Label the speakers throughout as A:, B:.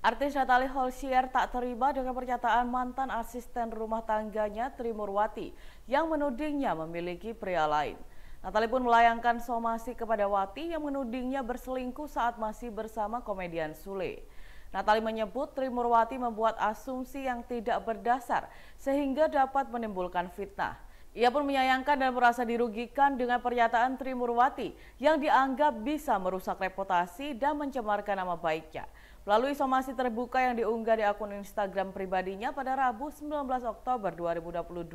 A: Artis Natalie Holsier tak terima dengan pernyataan mantan asisten rumah tangganya Trimurwati yang menudingnya memiliki pria lain. Natali pun melayangkan somasi kepada Wati yang menudingnya berselingkuh saat masih bersama komedian Sule. Natali menyebut Trimurwati membuat asumsi yang tidak berdasar sehingga dapat menimbulkan fitnah. Ia pun menyayangkan dan merasa dirugikan dengan pernyataan Tri Murwati yang dianggap bisa merusak reputasi dan mencemarkan nama baiknya. Melalui somasi terbuka yang diunggah di akun Instagram pribadinya pada Rabu 19 Oktober 2022,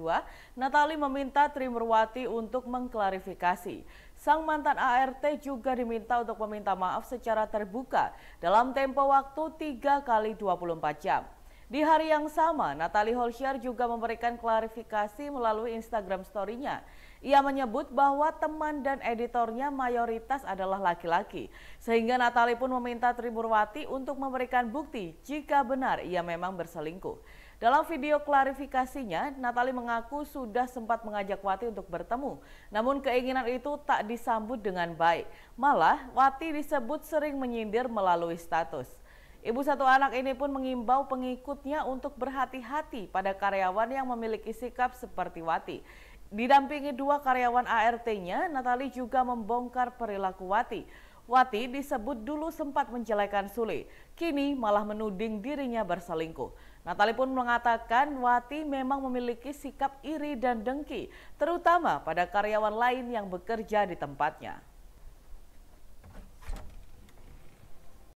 A: Natali meminta Tri Murwati untuk mengklarifikasi. Sang mantan ART juga diminta untuk meminta maaf secara terbuka dalam tempo waktu 3 kali 24 jam. Di hari yang sama, Natali Holshier juga memberikan klarifikasi melalui Instagram story-nya. Ia menyebut bahwa teman dan editornya mayoritas adalah laki-laki. Sehingga Natali pun meminta Triburwati untuk memberikan bukti jika benar ia memang berselingkuh. Dalam video klarifikasinya, Natali mengaku sudah sempat mengajak Wati untuk bertemu. Namun keinginan itu tak disambut dengan baik. Malah, Wati disebut sering menyindir melalui status. Ibu satu anak ini pun mengimbau pengikutnya untuk berhati-hati pada karyawan yang memiliki sikap seperti Wati. Didampingi dua karyawan ART-nya, Natali juga membongkar perilaku Wati. Wati disebut dulu sempat menjelekan Sule, kini malah menuding dirinya berselingkuh. Natali pun mengatakan Wati memang memiliki sikap iri dan dengki, terutama pada karyawan lain yang bekerja di tempatnya.